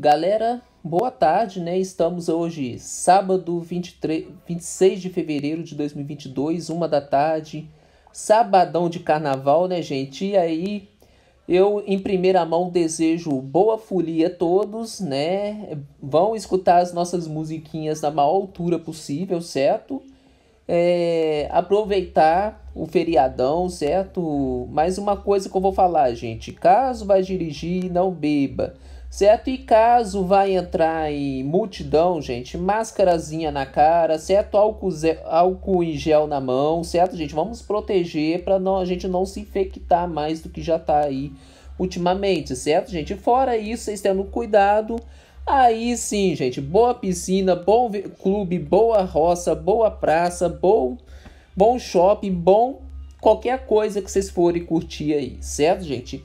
Galera, boa tarde, né? Estamos hoje, sábado 23, 26 de fevereiro de 2022, uma da tarde, sabadão de carnaval, né, gente? E aí, eu em primeira mão desejo boa folia a todos, né? Vão escutar as nossas musiquinhas na maior altura possível, certo? É, aproveitar o feriadão, certo? Mais uma coisa que eu vou falar, gente: caso vai dirigir, não beba certo? E caso vai entrar em multidão, gente, máscarazinha na cara, certo? Álcool, álcool em gel na mão, certo, gente? Vamos proteger para a gente não se infectar mais do que já está aí ultimamente, certo, gente? Fora isso, vocês tendo cuidado. Aí sim, gente, boa piscina, bom clube, boa roça, boa praça, bom, bom shopping, bom qualquer coisa que vocês forem curtir aí, certo, gente?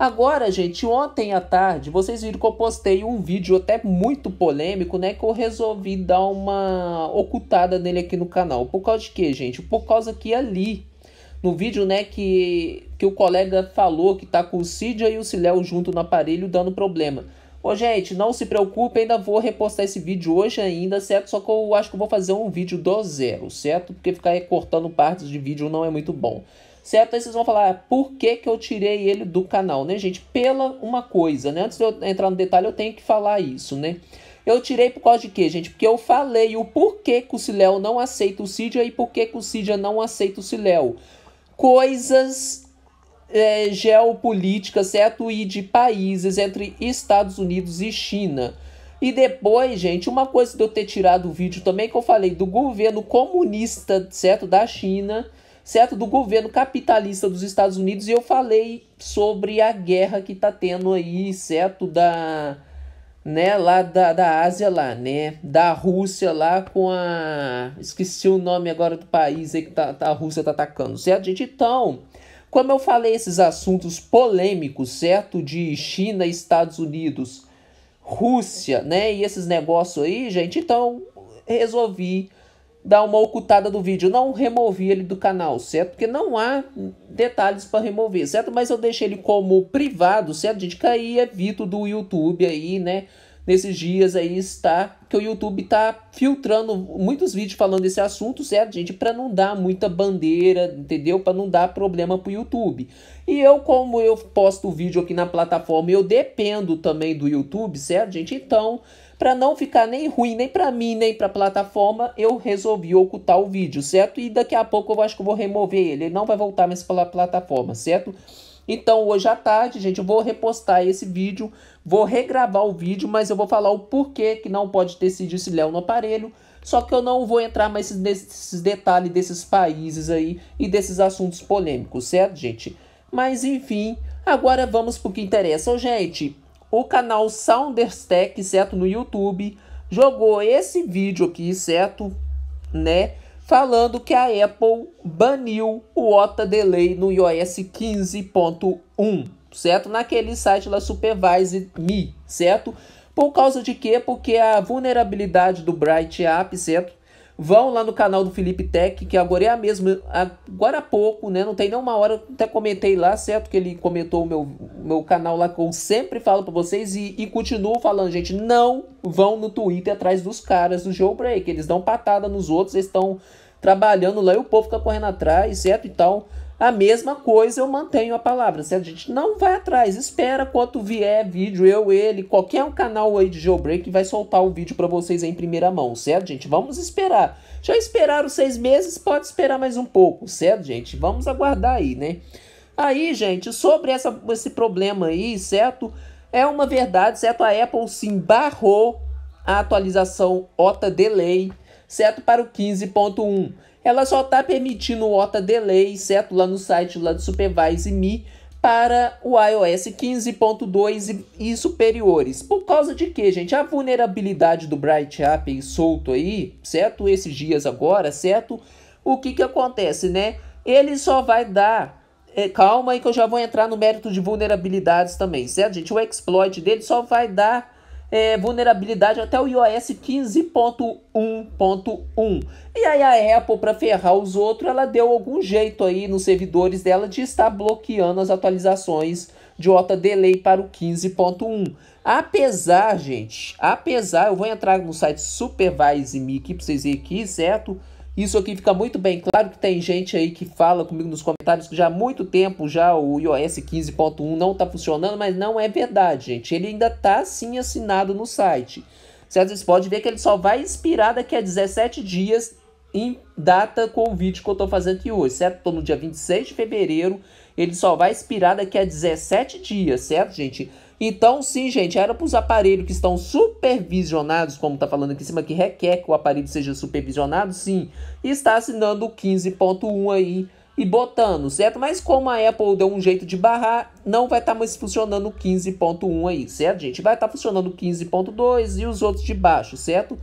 Agora, gente, ontem à tarde, vocês viram que eu postei um vídeo até muito polêmico, né? Que eu resolvi dar uma ocultada nele aqui no canal. Por causa de quê, gente? Por causa que ali, no vídeo, né, que, que o colega falou que tá com o Cidia e o Ciléo junto no aparelho dando problema. Ô, gente, não se preocupe, ainda vou repostar esse vídeo hoje ainda, certo? Só que eu acho que eu vou fazer um vídeo do zero, certo? Porque ficar recortando partes de vídeo não é muito bom certo? Aí vocês vão falar, ah, por que, que eu tirei ele do canal, né, gente? Pela uma coisa, né? Antes de eu entrar no detalhe, eu tenho que falar isso, né? Eu tirei por causa de quê, gente? Porque eu falei o porquê que o Siléu não aceita o Cidia e porquê que o Cidia não aceita o Siléu Coisas é, geopolíticas, certo? E de países entre Estados Unidos e China. E depois, gente, uma coisa de eu ter tirado o vídeo também que eu falei do governo comunista, certo? Da China certo? Do governo capitalista dos Estados Unidos. E eu falei sobre a guerra que tá tendo aí, certo? Da. Né, lá da, da Ásia lá, né? Da Rússia lá com a. Esqueci o nome agora do país aí que tá, tá, a Rússia tá atacando, certo, gente? Então. Como eu falei, esses assuntos polêmicos, certo? De China, Estados Unidos, Rússia, né? E esses negócios aí, gente. Então, resolvi dar uma ocultada do vídeo. Eu não removi ele do canal, certo? Porque não há detalhes para remover, certo? Mas eu deixei ele como privado, certo? Gente, caí evito é do YouTube aí, né? Nesses dias aí está que o YouTube está filtrando muitos vídeos falando desse assunto, certo, gente? Para não dar muita bandeira, entendeu? Para não dar problema para o YouTube. E eu, como eu posto o vídeo aqui na plataforma, eu dependo também do YouTube, certo, gente? Então, para não ficar nem ruim nem para mim nem para a plataforma, eu resolvi ocultar o vídeo, certo? E daqui a pouco eu acho que eu vou remover ele, ele não vai voltar mais para a plataforma, certo? Então hoje à tarde, gente, eu vou repostar esse vídeo, vou regravar o vídeo, mas eu vou falar o porquê que não pode ter sido esse Léo no aparelho, só que eu não vou entrar mais nesses detalhes desses países aí e desses assuntos polêmicos, certo, gente? Mas enfim, agora vamos para o que interessa, gente o canal Sounderstack, certo? No YouTube, jogou esse vídeo aqui, certo? Né? Falando que a Apple baniu o OTA Delay no iOS 15.1, certo? Naquele site lá, Supervise Me, certo? Por causa de quê? Porque a vulnerabilidade do Bright App, certo? Vão lá no canal do Felipe Tech, que agora é a mesma, agora há pouco, né? Não tem nem uma hora, até comentei lá, certo? Que ele comentou o meu, meu canal lá, que eu sempre falo para vocês e, e continuo falando, gente, não vão no Twitter atrás dos caras do Jailbreak, eles dão patada nos outros, eles estão trabalhando lá e o povo fica correndo atrás, certo? Então, a mesma coisa eu mantenho a palavra, certo? A gente não vai atrás, espera quanto vier vídeo, eu, ele, qualquer um canal aí de jailbreak vai soltar o um vídeo para vocês em primeira mão, certo, gente? Vamos esperar. Já esperaram seis meses, pode esperar mais um pouco, certo, gente? Vamos aguardar aí, né? Aí, gente, sobre essa, esse problema aí, certo? É uma verdade, certo? A Apple sim barrou a atualização OTA Delay, certo? Para o 15.1 ela só está permitindo o OTA Delay, certo? Lá no site lá do Supervise Me para o iOS 15.2 e, superiores. Por causa de que, gente? A vulnerabilidade do Bright App solto aí, certo? Esses dias agora, certo? O que que acontece, né? Ele só vai dar eh, calma aí que eu já vou entrar no mérito de vulnerabilidades também, certo, gente? O exploit dele só vai dar é, vulnerabilidade até o iOS 15.1.1. E aí a Apple, para ferrar os outros, ela deu algum jeito aí nos servidores dela de estar bloqueando as atualizações de OTA Delay para o 15.1. Apesar, gente, apesar, eu vou entrar no site Supervise Me aqui para vocês verem aqui, certo? Isso aqui fica muito bem claro que tem gente aí que fala comigo nos comentários que já há muito tempo já o iOS 15.1 não está funcionando, mas não é verdade, gente. Ele ainda está sim assinado no site. Vocês podem ver que ele só vai expirar daqui a 17 dias em data com o vídeo que eu estou fazendo aqui hoje, certo? Estou no dia 26 de fevereiro, ele só vai expirar daqui a 17 dias, certo, gente? Então, sim, gente, era para os aparelhos que estão supervisionados, como está falando aqui em cima, que requer que o aparelho seja supervisionado, sim, está assinando o 15.1 aí e botando, certo? Mas como a Apple deu um jeito de barrar, não vai estar tá mais funcionando o 15.1 aí, certo, gente? Vai estar tá funcionando o 15.2 e os outros de baixo, certo?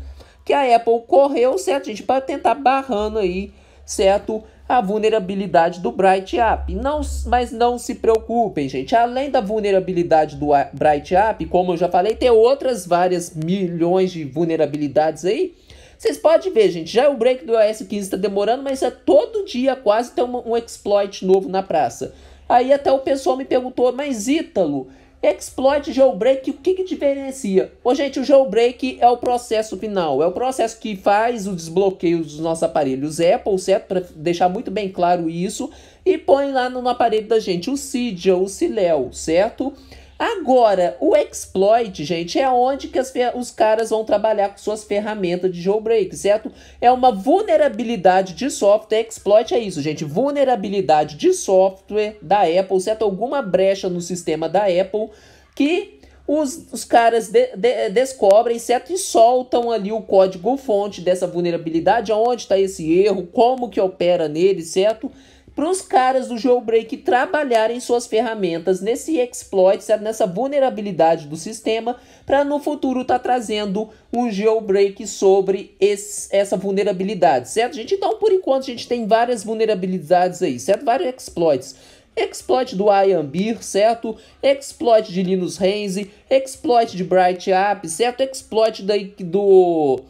Que a Apple correu, certo, gente, para tentar barrando aí, certo? a vulnerabilidade do Bright App. Não, mas não se preocupem, gente. Além da vulnerabilidade do Bright App, como eu já falei, tem outras várias milhões de vulnerabilidades aí. Vocês podem ver, gente, já é o break do iOS 15 está demorando, mas é todo dia quase tem um, um exploit novo na praça. Aí até o pessoal me perguntou, mas Ítalo, Exploit, jailbreak, o que, que diferencia? O gente, o jailbreak é o processo final, é o processo que faz o desbloqueio dos nossos aparelhos Apple, certo? Para deixar muito bem claro isso, e põe lá no, aparelho da gente o Cydia, o Cilel, certo? Agora, o exploit, gente, é onde que os caras vão trabalhar com suas ferramentas de jailbreak, certo? É uma vulnerabilidade de software. Exploit é isso, gente. Vulnerabilidade de software da Apple, certo? Alguma brecha no sistema da Apple que os, os caras de, de, descobrem, certo? E soltam ali o código fonte dessa vulnerabilidade, onde está esse erro, como que opera nele, certo? para os caras do jailbreak trabalharem suas ferramentas nesse exploit, nessa vulnerabilidade do sistema, para no futuro estar tá trazendo um jailbreak sobre esse, essa vulnerabilidade, certo? Gente, então por enquanto a gente tem várias vulnerabilidades aí, certo? Vários exploits. Exploit do Iambir, certo? Exploit de Linus Reigns, exploit de Bright App, certo? Exploit daí do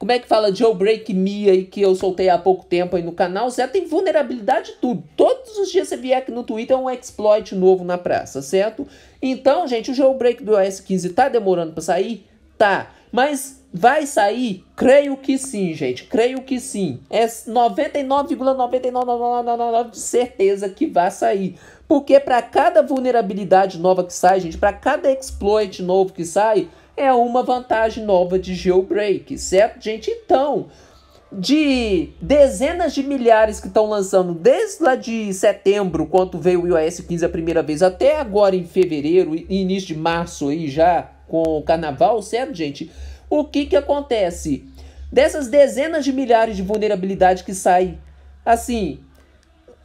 como é que fala Jailbreak Me aí que eu soltei há pouco tempo aí no canal? Certo? Tem vulnerabilidade tudo. Todos os dias você vier aqui no Twitter é um exploit novo na praça, certo? Então, gente, o jailbreak do iOS 15 tá demorando para sair? Tá. Mas vai sair? Creio que sim, gente. Creio que sim. É 99,99999 de certeza que vai sair. Porque para cada vulnerabilidade nova que sai, gente, para cada exploit novo que sai, é uma vantagem nova de jailbreak, certo, gente? Então, de dezenas de milhares que estão lançando desde lá de setembro, quando veio o iOS 15 a primeira vez, até agora em fevereiro início de março aí já com o carnaval, certo, gente? O que que acontece? Dessas dezenas de milhares de vulnerabilidade que saem assim,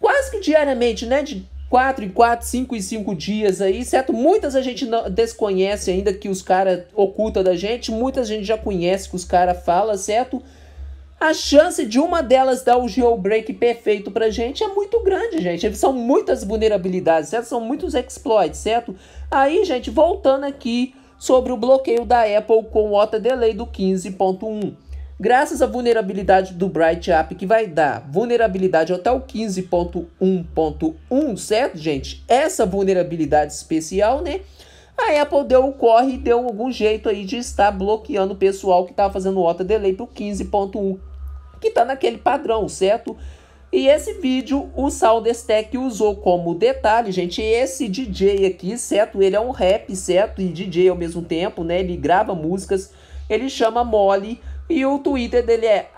quase que diariamente, né, de 4 em 4, 5 em 5 dias aí, certo? Muitas a gente não, desconhece ainda que os caras oculta da gente, muitas a gente já conhece que os caras falam, certo? A chance de uma delas dar o jailbreak perfeito pra gente é muito grande, gente. São muitas vulnerabilidades, certo? São muitos exploits, certo? Aí, gente, voltando aqui sobre o bloqueio da Apple com o OTA Delay do 15.1. Graças à vulnerabilidade do Bright App, que vai dar vulnerabilidade até o 15.1.1, certo, gente? Essa vulnerabilidade especial, né? A Apple deu o corre e deu algum jeito aí de estar bloqueando o pessoal que estava fazendo o auto delay para o 15.1, que está naquele padrão, certo? E esse vídeo o Soundstack usou como detalhe, gente, esse DJ aqui, certo? Ele é um rap, certo? E DJ ao mesmo tempo, né? Ele grava músicas, ele chama Molly e o Twitter dele é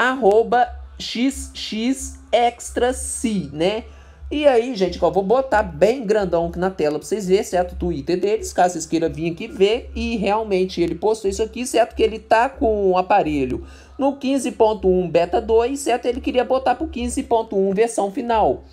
xxextrac, né? E aí, gente, ó, vou botar bem grandão aqui na tela pra vocês verem, certo? O Twitter deles, caso vocês queiram vir aqui ver. E realmente ele postou isso aqui, certo? Que ele tá com o um aparelho no 15.1 beta 2, certo? Ele queria botar pro 15.1 versão final.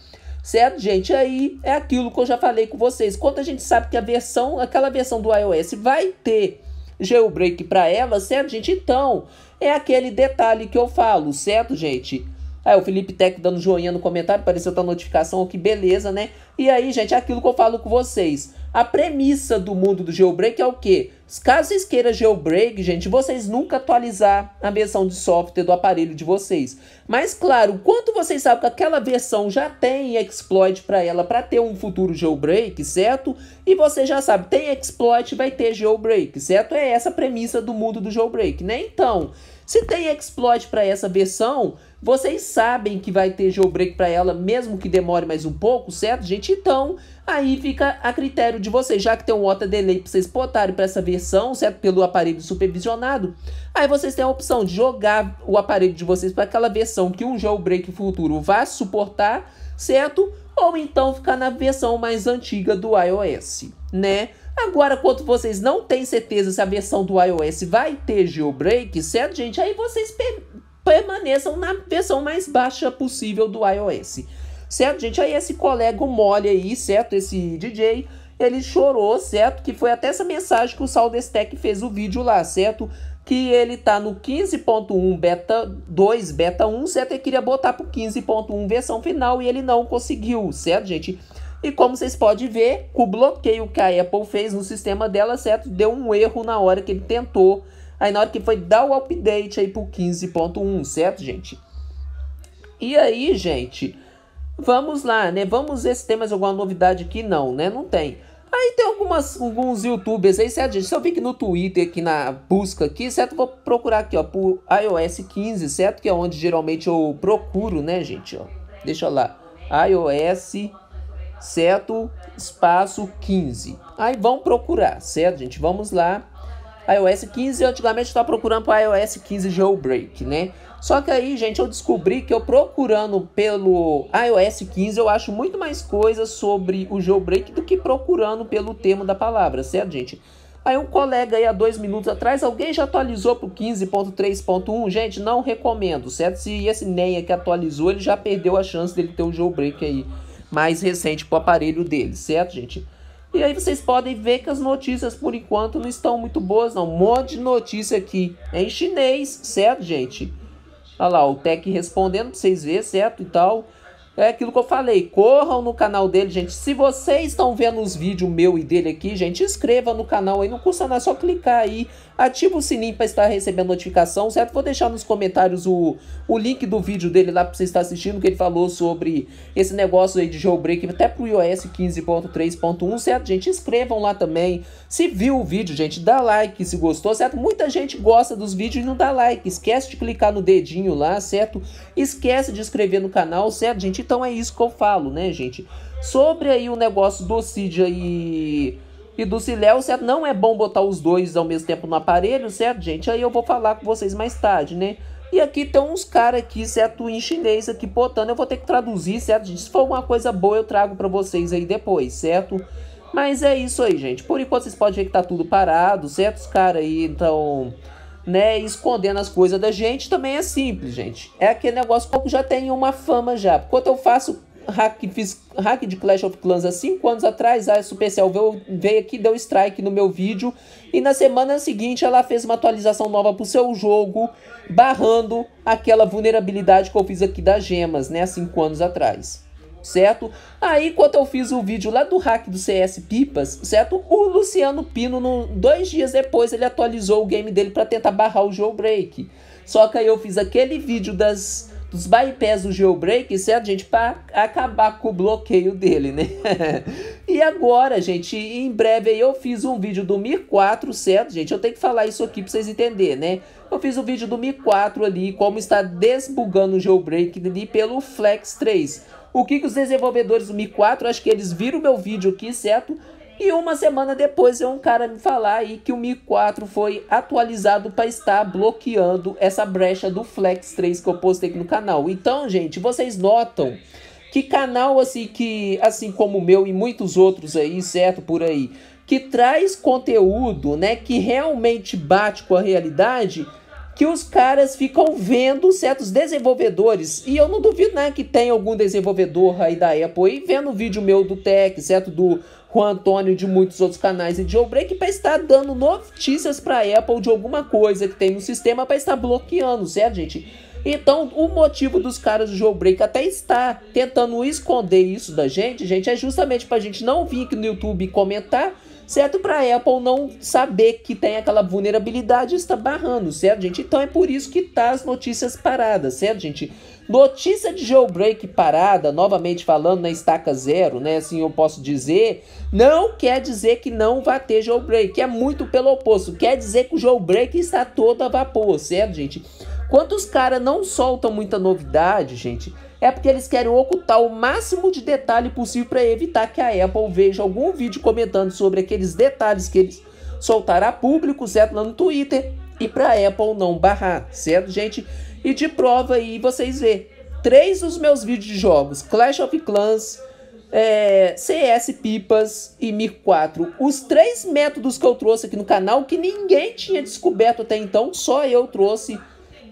Certo, gente? Aí é aquilo que eu já falei com vocês. Quando a gente sabe que a versão, aquela versão do iOS vai ter jailbreak para ela, certo, gente? Então, é aquele detalhe que eu falo, certo, gente? Aí o Felipe Tec dando joinha no comentário, apareceu tua notificação, que beleza, né? E aí, gente, é aquilo que eu falo com vocês. A premissa do mundo do jailbreak é o quê? Caso vocês queiram jailbreak, gente, vocês nunca atualizar a versão de software do aparelho de vocês. Mas claro, quanto vocês sabem que aquela versão já tem exploit para ela para ter um futuro jailbreak, certo? E você já sabe, tem exploit, vai ter jailbreak, certo? É essa a premissa do mundo do jailbreak, né? Então, se tem exploit para essa versão, vocês sabem que vai ter jailbreak para ela, mesmo que demore mais um pouco, certo, gente? Então, aí fica a critério de vocês, já que tem um OTA delay para vocês botarem para essa versão, certo? Pelo aparelho supervisionado. Aí vocês têm a opção de jogar o aparelho de vocês para aquela versão que um jailbreak futuro vai suportar, certo? Ou então ficar na versão mais antiga do iOS, né? Agora, quando vocês não têm certeza se a versão do iOS vai ter jailbreak, certo, gente? Aí vocês permaneçam na versão mais baixa possível do iOS. Certo, gente? Aí esse colega mole aí, certo? Esse DJ, ele chorou, certo? Que foi até essa mensagem que o Saldestec fez o vídeo lá, certo? Que ele tá no 15.1 beta 2, beta 1, certo? Ele queria botar pro 15.1 versão final e ele não conseguiu, certo, gente? E como vocês podem ver, o bloqueio que a Apple fez no sistema dela, certo? Deu um erro na hora que ele tentou Aí na hora que foi dar o update aí pro 15.1, certo, gente? E aí, gente, vamos lá, né? Vamos ver se tem mais alguma novidade aqui. Não, né? Não tem. Aí tem algumas, alguns youtubers aí, certo, gente? Se eu vir aqui no Twitter, aqui na busca aqui, certo? Vou procurar aqui, ó, por iOS 15, certo? Que é onde geralmente eu procuro, né, gente? Ó, deixa lá. iOS, certo? Espaço 15. Aí vamos procurar, certo, gente? Vamos lá iOS 15 e antigamente estava procurando para iOS 15 Jailbreak, né? Só que aí, gente, eu descobri que eu procurando pelo iOS 15, eu acho muito mais coisas sobre o jailbreak do que procurando pelo termo da palavra, certo, gente? Aí um colega aí há dois minutos atrás, alguém já atualizou pro 15.3.1? Gente, não recomendo, certo? Se esse NEA que atualizou, ele já perdeu a chance dele ter um jailbreak aí mais recente pro aparelho dele, certo, gente? E aí vocês podem ver que as notícias por enquanto não estão muito boas, não. Um monte de notícia aqui é em chinês, certo, gente? Olha lá, o Tech respondendo para vocês verem, certo? E tal. É aquilo que eu falei, corram no canal dele, gente. Se vocês estão vendo os vídeos meu e dele aqui, gente, inscreva no canal aí, não custa nada, é só clicar aí, ativa o sininho para estar recebendo notificação, certo? Vou deixar nos comentários o, o link do vídeo dele lá para você estar assistindo, que ele falou sobre esse negócio aí de jailbreak, até pro iOS 15.3.1, certo, gente? Inscrevam lá também. Se viu o vídeo, gente, dá like se gostou, certo? Muita gente gosta dos vídeos e não dá like, esquece de clicar no dedinho lá, certo? Esquece de inscrever no canal, certo, gente? Então é isso que eu falo, né, gente? Sobre aí o negócio do Cid e do Ciléu, certo? Não é bom botar os dois ao mesmo tempo no aparelho, certo, gente? Aí eu vou falar com vocês mais tarde, né? E aqui tem uns caras aqui, certo? Em chinês aqui botando. Eu vou ter que traduzir, certo? Se for alguma coisa boa, eu trago para vocês aí depois, certo? Mas é isso aí, gente. Por enquanto, vocês podem ver que tá tudo parado, certo? Os caras aí, então né, escondendo as coisas da gente também é simples, gente. É aquele negócio que já tem uma fama já. Quando eu faço hack, fiz hack de Clash of Clans há 5 anos atrás, a Supercell veio, veio aqui, deu strike no meu vídeo, e na semana seguinte ela fez uma atualização nova pro seu jogo, barrando aquela vulnerabilidade que eu fiz aqui das gemas, né, 5 anos atrás certo? Aí, quando eu fiz o vídeo lá do hack do CS Pipas, certo? O Luciano Pino, no, dois dias depois, ele atualizou o game dele para tentar barrar o jailbreak. Só que aí eu fiz aquele vídeo das dos bypass do jailbreak, certo, gente? Para acabar com o bloqueio dele, né? e agora, gente, em breve aí eu fiz um vídeo do Mi 4, certo, gente? Eu tenho que falar isso aqui para vocês entenderem, né? Eu fiz o um vídeo do Mi 4 ali, como está desbugando o jailbreak ali pelo Flex 3. O que, que os desenvolvedores do Mi 4, acho que eles viram meu vídeo aqui, certo? E uma semana depois é um cara me falar aí que o Mi 4 foi atualizado para estar bloqueando essa brecha do Flex 3 que eu postei aqui no canal. Então, gente, vocês notam que canal assim que assim como o meu e muitos outros aí, certo, por aí, que traz conteúdo, né, que realmente bate com a realidade, que os caras ficam vendo certos desenvolvedores. E eu não duvido né, que tem algum desenvolvedor aí da Apple aí vendo o vídeo meu do Tech, certo? Do Juan Antônio de muitos outros canais e de Break para estar dando notícias para Apple de alguma coisa que tem no sistema para estar bloqueando, certo, gente? Então, o motivo dos caras do Jailbreak até estar tentando esconder isso da gente, gente, é justamente pra gente não vir aqui no YouTube comentar, certo? Pra Apple não saber que tem aquela vulnerabilidade e está barrando, certo, gente? Então é por isso que tá as notícias paradas, certo, gente? Notícia de jailbreak parada, novamente falando na estaca zero, né? Assim eu posso dizer, não quer dizer que não vai ter jailbreak, é muito pelo oposto, quer dizer que o jailbreak está todo a vapor, certo, gente? Quando os caras não soltam muita novidade, gente, é porque eles querem ocultar o máximo de detalhe possível para evitar que a Apple veja algum vídeo comentando sobre aqueles detalhes que eles soltaram a público, certo? Lá no Twitter. E para a Apple não barrar, certo, gente? E de prova aí vocês vê três dos meus vídeos de jogos: Clash of Clans, é, CS Pipas e Mir 4. Os três métodos que eu trouxe aqui no canal que ninguém tinha descoberto até então, só eu trouxe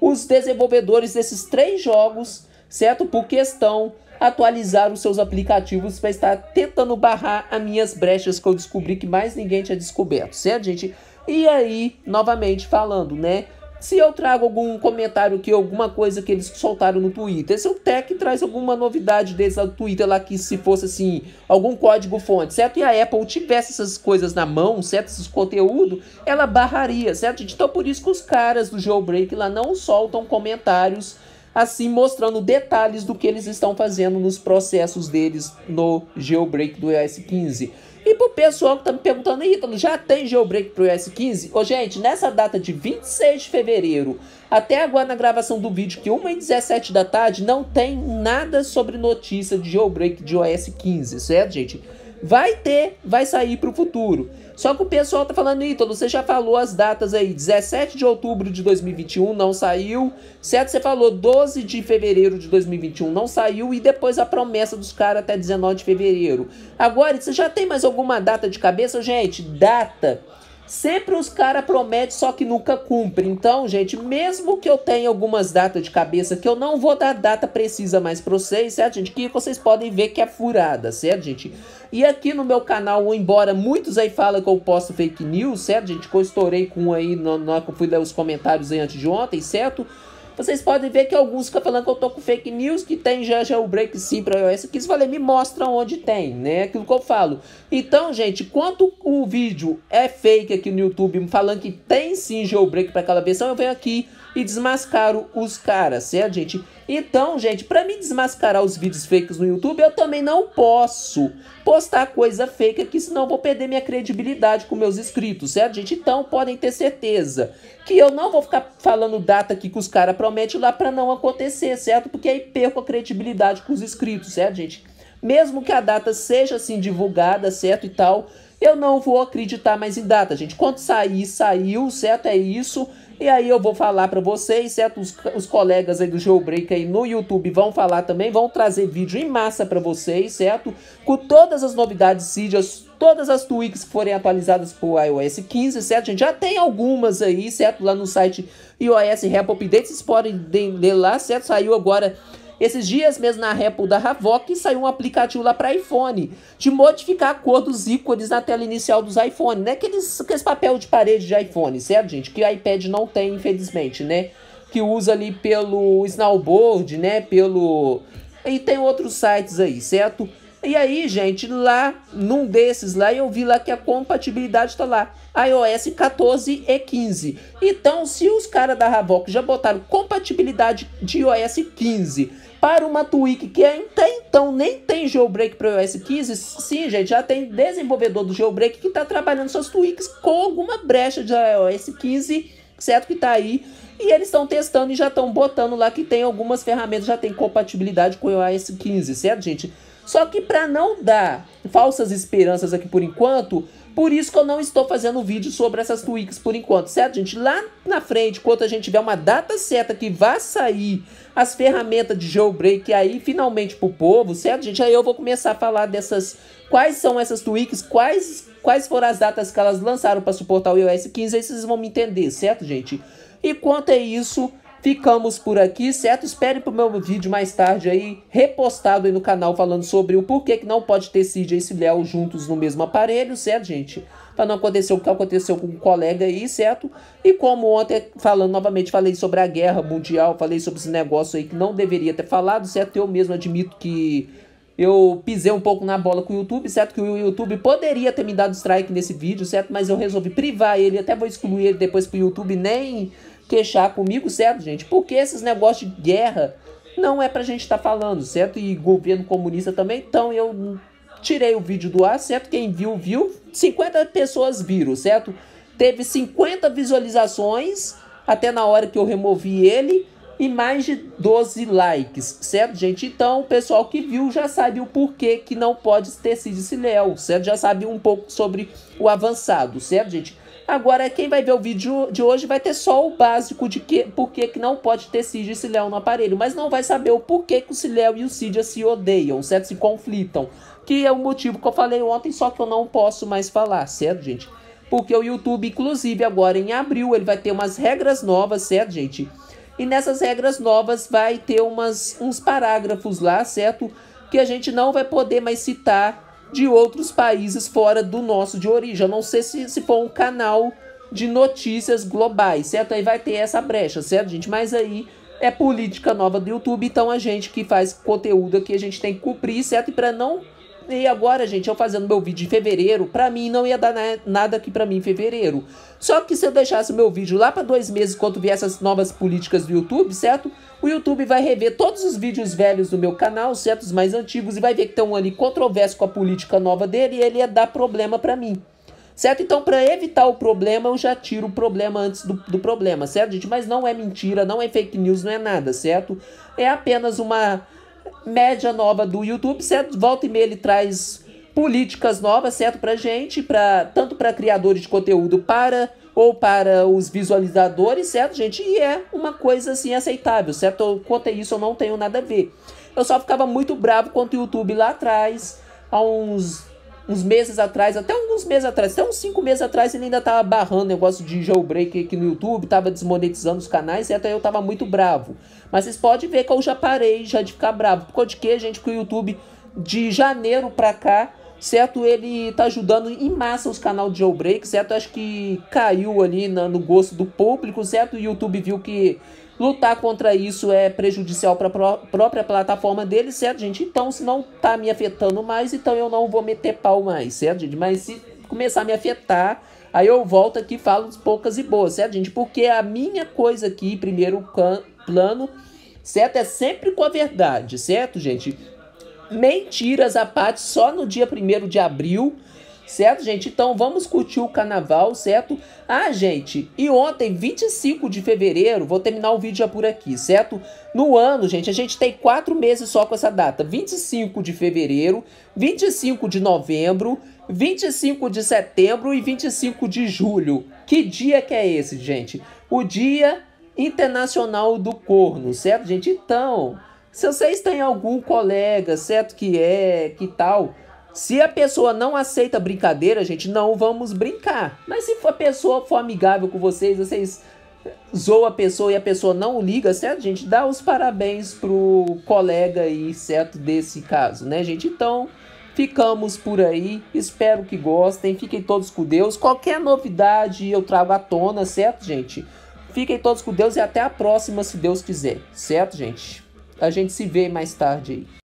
os desenvolvedores desses três jogos, certo? Por questão atualizar os seus aplicativos para estar tentando barrar as minhas brechas que eu descobri que mais ninguém tinha descoberto, certo, gente? E aí, novamente falando, né? se eu trago algum comentário que alguma coisa que eles soltaram no Twitter, se é o Tech traz alguma novidade deles no Twitter lá que se fosse assim, algum código fonte, certo? E a Apple tivesse essas coisas na mão, certo? Esses conteúdo, ela barraria, certo? Então por isso que os caras do jailbreak lá não soltam comentários assim mostrando detalhes do que eles estão fazendo nos processos deles no jailbreak do iOS 15. E pro pessoal que tá me perguntando, Ítalo, já tem jailbreak pro iOS 15? Ô, gente, nessa data de 26 de fevereiro, até agora na gravação do vídeo, que 1h17 da tarde, não tem nada sobre notícia de jailbreak de iOS 15, certo, gente? Vai ter, vai sair para o futuro. Só que o pessoal tá falando, Ítalo, você já falou as datas aí, 17 de outubro de 2021 não saiu, certo? Você falou 12 de fevereiro de 2021 não saiu e depois a promessa dos caras até 19 de fevereiro. Agora, você já tem mais alguma data de cabeça, gente? Data Sempre os caras prometem, só que nunca cumpre. Então, gente, mesmo que eu tenha algumas datas de cabeça, que eu não vou dar data precisa mais pra vocês, certo, gente? Que vocês podem ver que é furada, certo, gente? E aqui no meu canal, embora muitos aí falam que eu posto fake news, certo, gente? Que eu estourei com aí, na hora que eu fui ler os comentários aí antes de ontem, certo? Vocês podem ver que alguns ficam falando que eu tô com fake news, que tem já já o break sim para iOS 15. Falei, me mostra onde tem, né? Aquilo que eu falo. Então, gente, quanto o vídeo é fake aqui no YouTube, falando que tem sim jailbreak para aquela versão, eu venho aqui e desmascaro os caras, certo, gente? Então, gente, para me desmascarar os vídeos fakes no YouTube, eu também não posso postar coisa fake aqui, senão vou perder minha credibilidade com meus inscritos, certo, gente? Então, podem ter certeza que eu não vou ficar falando data aqui que os caras prometem lá para não acontecer, certo? Porque aí perco a credibilidade com os inscritos, certo, gente? Mesmo que a data seja assim divulgada, certo e tal, eu não vou acreditar mais em data, gente. Quando sair, saiu, certo? É isso. E aí eu vou falar para vocês, certo? Os, os, colegas aí do Geobreak aí no YouTube vão falar também, vão trazer vídeo em massa para vocês, certo? Com todas as novidades CIDIAS, todas as tweaks que forem atualizadas para o iOS 15, certo? A gente já tem algumas aí, certo? Lá no site iOS Rap Updates, vocês podem ler lá, certo? Saiu agora esses dias mesmo na Apple da Havok saiu um aplicativo lá para iPhone de modificar a cor dos ícones na tela inicial dos iPhones, né? Aqueles, aqueles papel de parede de iPhone, certo, gente? Que o iPad não tem, infelizmente, né? Que usa ali pelo Snowboard, né? Pelo. E tem outros sites aí, certo? E aí, gente, lá num desses lá eu vi lá que a compatibilidade tá lá, iOS 14 e 15. Então, se os caras da Havok já botaram compatibilidade de iOS 15 para uma tweak que até então nem tem jailbreak para o iOS 15, sim, gente, já tem desenvolvedor do jailbreak que está trabalhando suas tweaks com alguma brecha de iOS 15, certo? Que está aí. E eles estão testando e já estão botando lá que tem algumas ferramentas, já tem compatibilidade com o iOS 15, certo, gente? Só que para não dar falsas esperanças aqui por enquanto, por isso que eu não estou fazendo vídeo sobre essas tweaks por enquanto, certo, gente? Lá na frente, quando a gente tiver uma data certa que vá sair as ferramentas de jailbreak aí finalmente pro povo, certo, gente? Aí eu vou começar a falar dessas quais são essas tweaks, quais, quais foram as datas que elas lançaram para suportar o iOS 15, aí vocês vão me entender, certo, gente? E quanto é isso, Ficamos por aqui, certo? Espere pro meu vídeo mais tarde aí, repostado aí no canal, falando sobre o porquê que não pode ter Cid e esse Léo juntos no mesmo aparelho, certo, gente? Pra não acontecer o que aconteceu com um colega aí, certo? E como ontem, falando novamente, falei sobre a guerra mundial, falei sobre esse negócio aí que não deveria ter falado, certo? Eu mesmo admito que eu pisei um pouco na bola com o YouTube, certo? Que o YouTube poderia ter me dado strike nesse vídeo, certo? Mas eu resolvi privar ele, até vou excluir ele depois pro YouTube nem queixar comigo, certo, gente? Porque esses negócios de guerra não é pra gente estar tá falando, certo? E governo comunista também. Então eu tirei o vídeo do ar, certo? Quem viu, viu. 50 pessoas viram, certo? Teve 50 visualizações até na hora que eu removi ele e mais de 12 likes, certo, gente? Então, o pessoal que viu já sabe o porquê que não pode ter sido esse Léo, certo? Já sabe um pouco sobre o avançado, certo, gente? Agora, quem vai ver o vídeo de hoje vai ter só o básico de que, por que, que não pode ter Cid e Ciléu no aparelho, mas não vai saber o porquê que o Ciléu e o Cid se odeiam, certo? Se conflitam. Que é o motivo que eu falei ontem, só que eu não posso mais falar, certo, gente? Porque o YouTube, inclusive, agora em abril, ele vai ter umas regras novas, certo, gente? E nessas regras novas vai ter umas, uns parágrafos lá, certo? Que a gente não vai poder mais citar de outros países fora do nosso de origem. Eu não sei se, se for um canal de notícias globais, certo? Aí vai ter essa brecha, certo, gente? Mas aí é política nova do YouTube, então a gente que faz conteúdo aqui, a gente tem que cumprir, certo? E para não e agora, gente, eu fazendo meu vídeo em fevereiro, pra mim não ia dar nada aqui pra mim em fevereiro. Só que se eu deixasse meu vídeo lá pra dois meses, quando vier essas novas políticas do YouTube, certo? O YouTube vai rever todos os vídeos velhos do meu canal, certo? Os mais antigos, e vai ver que tem um ali controverso com a política nova dele e ele ia dar problema pra mim. Certo? Então, para evitar o problema, eu já tiro o problema antes do, do problema, certo, gente? Mas não é mentira, não é fake news, não é nada, certo? É apenas uma média nova do YouTube, certo? Volta e meia ele traz políticas novas, certo, pra gente, pra, tanto para criadores de conteúdo para ou para os visualizadores, certo, gente? E é uma coisa assim aceitável, certo? Quanto a isso, eu não tenho nada a ver. Eu só ficava muito bravo contra o YouTube lá atrás, há uns uns meses atrás, até alguns meses atrás, até uns cinco meses atrás, ele ainda tava barrando negócio de jailbreak aqui no YouTube, tava desmonetizando os canais, e até eu tava muito bravo. Mas vocês podem ver que eu já parei já de ficar bravo. Por causa de quê, gente? Porque o YouTube, de janeiro pra cá, certo? Ele tá ajudando em massa os canais de jailbreak, certo? Acho que caiu ali na, no gosto do público, certo? O YouTube viu que Lutar contra isso é prejudicial para a pró própria plataforma dele, certo, gente? Então, se não tá me afetando mais, então eu não vou meter pau mais, certo, gente? Mas se começar a me afetar, aí eu volto aqui e falo poucas e boas, certo, gente? Porque a minha coisa aqui, primeiro plano, certo? É sempre com a verdade, certo, gente? Mentiras à parte só no dia 1 de abril, certo, gente? Então vamos curtir o carnaval, certo? Ah, gente, e ontem, 25 de fevereiro, vou terminar o vídeo já por aqui, certo? No ano, gente, a gente tem quatro meses só com essa data: 25 de fevereiro, 25 de novembro, 25 de setembro e 25 de julho. Que dia que é esse, gente? O Dia Internacional do Corno, certo, gente? Então, se vocês têm algum colega, certo, que é, que tal se a pessoa não aceita brincadeira, gente, não vamos brincar. Mas se a pessoa for amigável com vocês, vocês zoa a pessoa e a pessoa não liga, certo, gente? Dá os parabéns pro colega aí, certo? Desse caso, né, gente? Então, ficamos por aí. Espero que gostem. Fiquem todos com Deus. Qualquer novidade eu trago à tona, certo, gente? Fiquem todos com Deus e até a próxima, se Deus quiser, certo, gente? A gente se vê mais tarde aí.